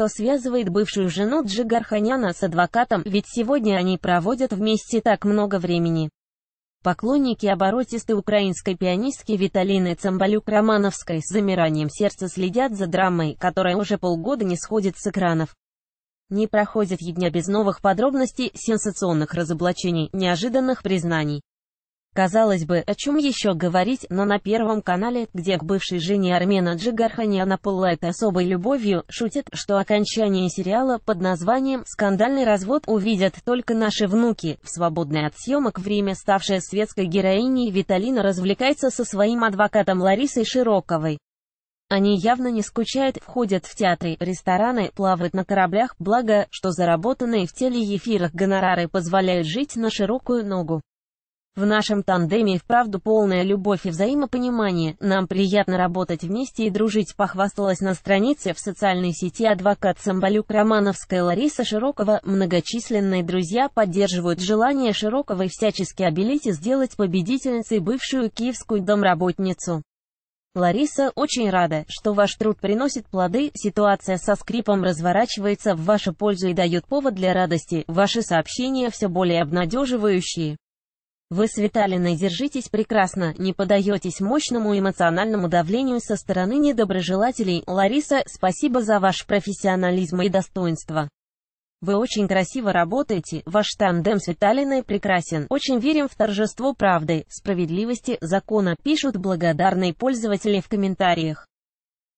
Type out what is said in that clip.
что связывает бывшую жену Джигарханяна с адвокатом, ведь сегодня они проводят вместе так много времени. Поклонники оборотистой украинской пианистки Виталины Цамбалюк романовской с замиранием сердца следят за драмой, которая уже полгода не сходит с экранов. Не проходит и дня без новых подробностей, сенсационных разоблачений, неожиданных признаний. Казалось бы, о чем еще говорить, но на Первом канале, где к бывшей жене Армена Джигарханяна пылает особой любовью, шутит, что окончание сериала под названием «Скандальный развод» увидят только наши внуки. В свободное от съемок время ставшая светской героиней Виталина развлекается со своим адвокатом Ларисой Широковой. Они явно не скучают, входят в театры, рестораны, плавают на кораблях, благо, что заработанные в телеэфирах гонорары позволяют жить на широкую ногу. В нашем тандеме и вправду полная любовь и взаимопонимание, нам приятно работать вместе и дружить, похвасталась на странице в социальной сети адвокат Самбалюк Романовская Лариса Широкова, многочисленные друзья поддерживают желание Широковой всячески обелить и сделать победительницей бывшую киевскую домработницу. Лариса, очень рада, что ваш труд приносит плоды, ситуация со скрипом разворачивается в вашу пользу и дает повод для радости, ваши сообщения все более обнадеживающие. Вы с Виталиной держитесь прекрасно, не подаетесь мощному эмоциональному давлению со стороны недоброжелателей. Лариса, спасибо за ваш профессионализм и достоинство. Вы очень красиво работаете, ваш тандем с Виталиной прекрасен. Очень верим в торжество правды, справедливости, закона, пишут благодарные пользователи в комментариях.